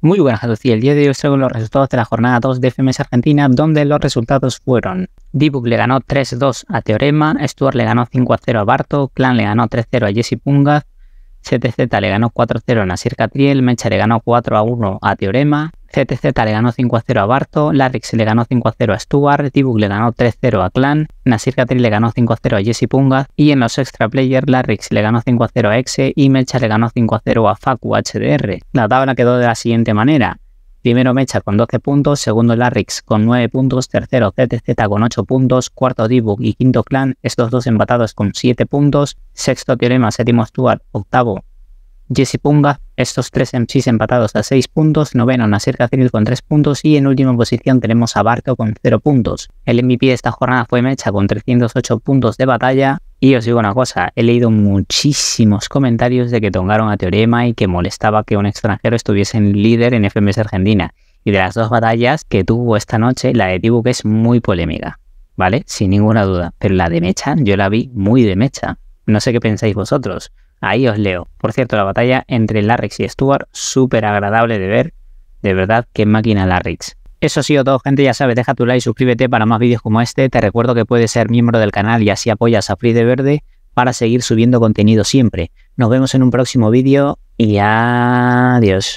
Muy buenas a todos y el día de hoy os traigo los resultados de la jornada 2 de FMS Argentina donde los resultados fueron Dibuk le ganó 3-2 a Teorema, Stuart le ganó 5-0 a Barto, Clan le ganó 3-0 a Jesse Pungas, CTZ le ganó 4-0 a Nasir Catriel, Mecha le ganó 4-1 a Teorema, CTZ le ganó 5 0 a Barto, Larrix le ganó 5 0 a Stuart, Tibuk le ganó 3 0 a Clan, Nasir le ganó 5 0 a Jesse Pungaz y en los extra players Larrix le ganó 5 0 a Exe y Mecha le ganó 5 0 a Facu HDR. La tabla quedó de la siguiente manera. Primero Mecha con 12 puntos, segundo Larrix con 9 puntos, tercero CTZ con 8 puntos, cuarto Dibug y quinto Clan, estos dos empatados con 7 puntos, sexto Teorema, séptimo Stuart, octavo Jesse Punga, estos tres MCs empatados a 6 puntos, noveno Nasir Kaziril con 3 puntos y en última posición tenemos a Barco con 0 puntos. El MVP de esta jornada fue Mecha con 308 puntos de batalla y os digo una cosa, he leído muchísimos comentarios de que tongaron a Teorema y que molestaba que un extranjero estuviese en líder en FMS Argentina y de las dos batallas que tuvo esta noche, la de Dibuque que es muy polémica, ¿vale? Sin ninguna duda, pero la de Mecha yo la vi muy de Mecha. No sé qué pensáis vosotros. Ahí os leo. Por cierto, la batalla entre Larrix y Stuart, súper agradable de ver. De verdad, qué máquina Larrix. Eso ha sido todo, gente. Ya sabes, deja tu like, suscríbete para más vídeos como este. Te recuerdo que puedes ser miembro del canal y así apoyas a Free de Verde para seguir subiendo contenido siempre. Nos vemos en un próximo vídeo y adiós.